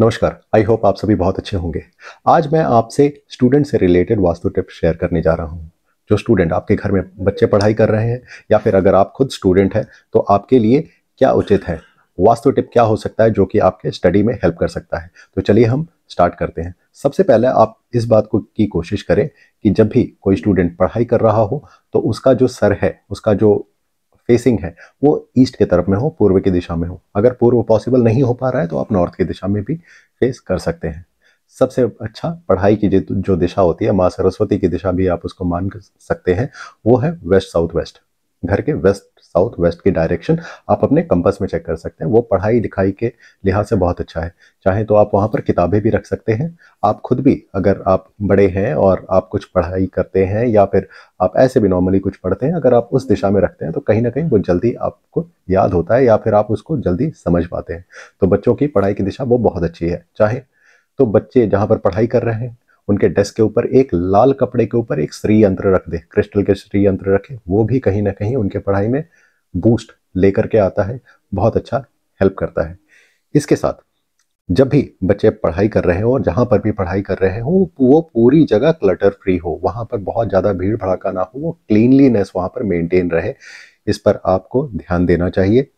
नमस्कार I hope आप सभी बहुत अच्छे होंगे आज मैं आपसे स्टूडेंट से रिलेटेड वास्तु टिप्स शेयर करने जा रहा हूँ जो स्टूडेंट आपके घर में बच्चे पढ़ाई कर रहे हैं या फिर अगर आप खुद स्टूडेंट हैं तो आपके लिए क्या उचित है वास्तु टिप क्या हो सकता है जो कि आपके स्टडी में हेल्प कर सकता है तो चलिए हम स्टार्ट करते हैं सबसे पहले आप इस बात को की कोशिश करें कि जब भी कोई स्टूडेंट पढ़ाई कर रहा हो तो उसका जो सर है उसका जो फेसिंग है वो ईस्ट के तरफ में हो पूर्व की दिशा में हो अगर पूर्व पॉसिबल नहीं हो पा रहा है तो आप नॉर्थ की दिशा में भी फेस कर सकते हैं सबसे अच्छा पढ़ाई की जो दिशा होती है माँ सरस्वती की दिशा भी आप उसको मान सकते हैं वो है वेस्ट साउथ वेस्ट घर के वेस्ट साउथ वेस्ट की डायरेक्शन आप अपने कंपस में चेक कर सकते हैं वो पढ़ाई लिखाई के लिहाज से बहुत अच्छा है चाहे तो आप वहाँ पर किताबें भी रख सकते हैं आप खुद भी अगर आप बड़े हैं और आप कुछ पढ़ाई करते हैं या फिर आप ऐसे भी नॉर्मली कुछ पढ़ते हैं अगर आप उस दिशा में रखते हैं तो कहीं ना कहीं वो जल्दी आपको याद होता है या फिर आप उसको जल्दी समझ पाते हैं तो बच्चों की पढ़ाई की दिशा वो बहुत अच्छी है चाहे तो बच्चे जहाँ पर पढ़ाई कर रहे हैं उनके डेस्क के ऊपर एक लाल कपड़े के ऊपर एक श्री यंत्र रख दे क्रिस्टल के श्री यंत्र रखे वो भी कहीं ना कहीं उनके पढ़ाई में बूस्ट लेकर के आता है बहुत अच्छा हेल्प करता है इसके साथ जब भी बच्चे पढ़ाई कर रहे हो और जहाँ पर भी पढ़ाई कर रहे हो वो पूरी जगह क्लटर फ्री हो वहाँ पर बहुत ज़्यादा भीड़ भड़ाका ना हो वो क्लीनलीनेस वहाँ पर मेंटेन रहे इस पर आपको ध्यान देना चाहिए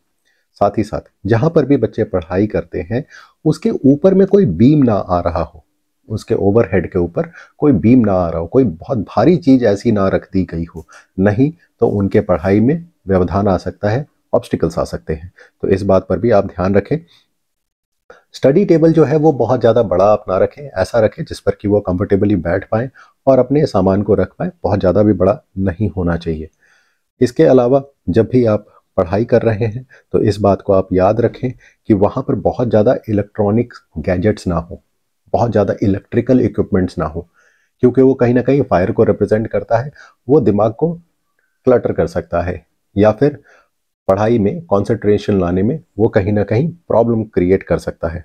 साथ ही साथ जहाँ पर भी बच्चे पढ़ाई करते हैं उसके ऊपर में कोई बीम ना आ रहा हो उसके ओवरहेड के ऊपर कोई बीम ना आ रहा हो कोई बहुत भारी चीज़ ऐसी ना रख दी गई हो नहीं तो उनके पढ़ाई में व्यवधान आ सकता है ऑब्स्टिकल्स आ सकते हैं तो इस बात पर भी आप ध्यान रखें स्टडी टेबल जो है वो बहुत ज़्यादा बड़ा आप ना रखें ऐसा रखें जिस पर कि वो कंफर्टेबली बैठ पाएँ और अपने सामान को रख पाएँ बहुत ज़्यादा भी बड़ा नहीं होना चाहिए इसके अलावा जब भी आप पढ़ाई कर रहे हैं तो इस बात को आप याद रखें कि वहाँ पर बहुत ज़्यादा इलेक्ट्रॉनिक गैजेट्स ना हों बहुत ज़्यादा इलेक्ट्रिकल इक्विपमेंट्स ना हो क्योंकि वो कहीं ना कहीं फायर को रिप्रेजेंट करता है वो दिमाग को क्लटर कर सकता है या फिर पढ़ाई में कॉन्सेंट्रेशन लाने में वो कहीं ना कहीं प्रॉब्लम क्रिएट कर सकता है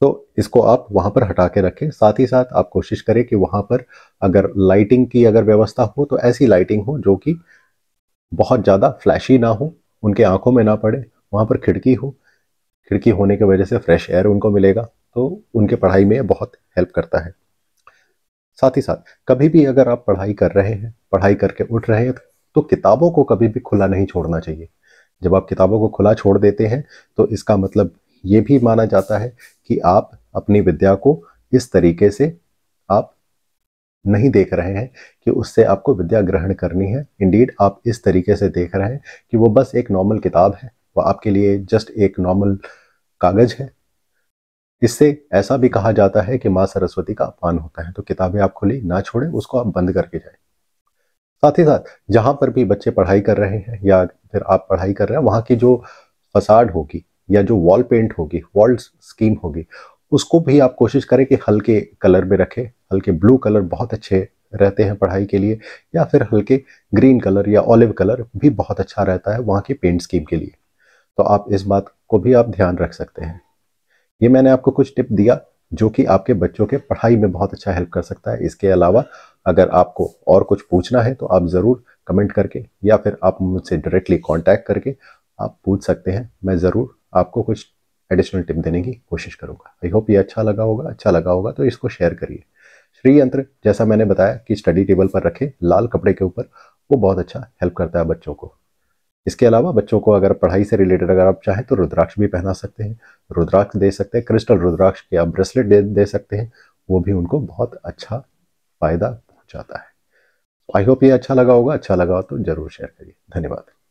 तो इसको आप वहाँ पर हटा के रखें साथ ही साथ आप कोशिश करें कि वहाँ पर अगर लाइटिंग की अगर व्यवस्था हो तो ऐसी लाइटिंग हो जो कि बहुत ज़्यादा फ्लैशी ना हो उनके आंखों में ना पड़े वहाँ पर खिड़की हो खिड़की होने की वजह से फ्रेश एयर उनको मिलेगा तो उनके पढ़ाई में बहुत हेल्प करता है साथ ही साथ कभी भी अगर आप पढ़ाई कर रहे हैं पढ़ाई करके उठ रहे हैं तो किताबों को कभी भी खुला नहीं छोड़ना चाहिए जब आप किताबों को खुला छोड़ देते हैं तो इसका मतलब ये भी माना जाता है कि आप अपनी विद्या को इस तरीके से आप नहीं देख रहे हैं कि उससे आपको विद्या ग्रहण करनी है इंडीड आप इस तरीके से देख रहे हैं कि वो बस एक नॉर्मल किताब है वो आपके लिए जस्ट एक नॉर्मल कागज है इससे ऐसा भी कहा जाता है कि माँ सरस्वती का अपमान होता है तो किताबें आप खुली ना छोड़ें उसको आप बंद करके जाए साथ ही साथ जहाँ पर भी बच्चे पढ़ाई कर रहे हैं या फिर आप पढ़ाई कर रहे हैं वहाँ की जो फसाड होगी या जो वॉल पेंट होगी वॉल स्कीम होगी उसको भी आप कोशिश करें कि हल्के कलर में रखें हल्के ब्लू कलर बहुत अच्छे रहते हैं पढ़ाई के लिए या फिर हल्के ग्रीन कलर या ऑलिव कलर भी बहुत अच्छा रहता है वहाँ की पेंट स्कीम के लिए तो आप इस बात को भी आप ध्यान रख सकते हैं ये मैंने आपको कुछ टिप दिया जो कि आपके बच्चों के पढ़ाई में बहुत अच्छा हेल्प कर सकता है इसके अलावा अगर आपको और कुछ पूछना है तो आप ज़रूर कमेंट करके या फिर आप मुझसे डायरेक्टली कॉन्टैक्ट करके आप पूछ सकते हैं मैं ज़रूर आपको कुछ एडिशनल टिप देने की कोशिश करूँगा आई होप ये अच्छा लगा होगा अच्छा लगा होगा तो इसको शेयर करिए श्री यंत्र जैसा मैंने बताया कि स्टडी टेबल पर रखे लाल कपड़े के ऊपर वो बहुत अच्छा हेल्प करता है बच्चों को इसके अलावा बच्चों को अगर पढ़ाई से रिलेटेड अगर आप चाहें तो रुद्राक्ष भी पहना सकते हैं रुद्राक्ष दे सकते हैं क्रिस्टल रुद्राक्ष के आप ब्रेसलेट दे, दे सकते हैं वो भी उनको बहुत अच्छा फ़ायदा पहुँचाता है आई होप ये अच्छा लगा होगा अच्छा लगा हो तो ज़रूर शेयर करिए धन्यवाद